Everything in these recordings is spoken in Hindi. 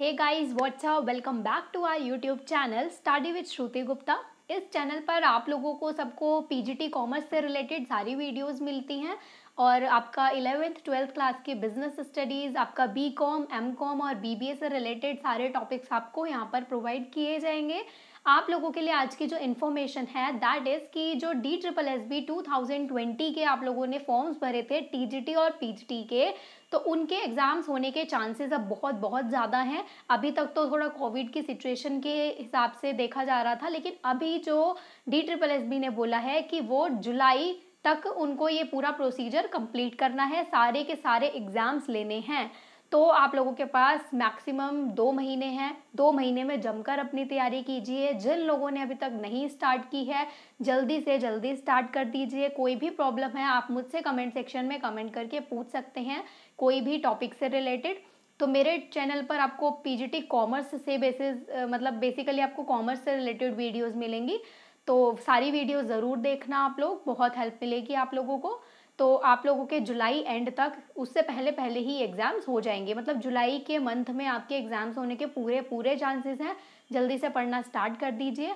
hey guys what's up welcome back to our YouTube channel study with Shruti Gupta इस चैनल पर आप लोगों को सबको पीजीटी कॉमर्स से रिलेटेड सारी वीडियोस मिलती हैं और आपका इलेवेंथ ट्वेल्थ क्लास के बिजनेस स्टडीज़ आपका बी कॉम एम कॉम और बी बी ए से रिलेटेड सारे टॉपिक्स आपको यहाँ पर प्रोवाइड किए जाएंगे आप लोगों के लिए आज की जो इन्फॉर्मेशन है दैट इज़ कि जो D triple S B two thousand twenty के आप लोगों ने फॉर्म्स भरे थे टी जी टी और पी जी टी के तो उनके एग्ज़ाम्स होने के चांसेस अब बहुत बहुत ज़्यादा हैं अभी तक तो थोड़ा कोविड की सिचुएशन के हिसाब से देखा जा रहा था लेकिन अभी जो डी ट्रिपल एस बी ने बोला है कि वो जुलाई तक उनको ये पूरा प्रोसीजर कंप्लीट करना है सारे के सारे एग्ज़ाम्स लेने हैं तो आप लोगों के पास मैक्सिमम दो महीने हैं दो महीने में जमकर अपनी तैयारी कीजिए जिन लोगों ने अभी तक नहीं स्टार्ट की है जल्दी से जल्दी स्टार्ट कर दीजिए कोई भी प्रॉब्लम है आप मुझसे कमेंट सेक्शन में कमेंट करके पूछ सकते हैं कोई भी टॉपिक से रिलेटेड तो मेरे चैनल पर आपको पीजीटी कॉमर्स से बेसिस मतलब बेसिकली आपको कॉमर्स से रिलेटेड वीडियोस मिलेंगी तो सारी वीडियो ज़रूर देखना आप लोग बहुत हेल्प मिलेगी आप लोगों को तो आप लोगों के जुलाई एंड तक उससे पहले पहले ही एग्ज़ाम्स हो जाएंगे मतलब जुलाई के मंथ में आपके एग्ज़ाम्स होने के पूरे पूरे चांसेस हैं जल्दी से पढ़ना स्टार्ट कर दीजिए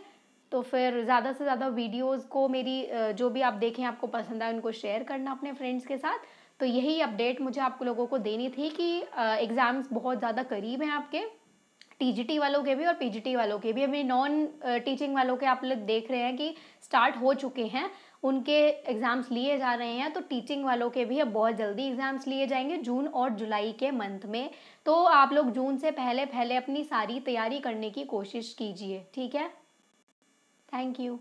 तो फिर ज़्यादा से ज़्यादा वीडियोस को मेरी जो भी आप देखें आपको पसंद आए उनको शेयर करना अपने फ्रेंड्स के साथ तो यही अपडेट मुझे आप लोगों को देनी थी कि एग्ज़ाम्स बहुत ज़्यादा करीब हैं आपके टीजीटी वालों के भी और पीजीटी वालों के भी अभी नॉन टीचिंग वालों के आप लोग देख रहे हैं कि स्टार्ट हो चुके हैं उनके एग्ज़ाम्स लिए जा रहे हैं तो टीचिंग वालों के भी अब बहुत जल्दी एग्ज़ाम्स लिए जाएंगे जून और जुलाई के मंथ में तो आप लोग जून से पहले पहले अपनी सारी तैयारी करने की कोशिश कीजिए ठीक है थैंक यू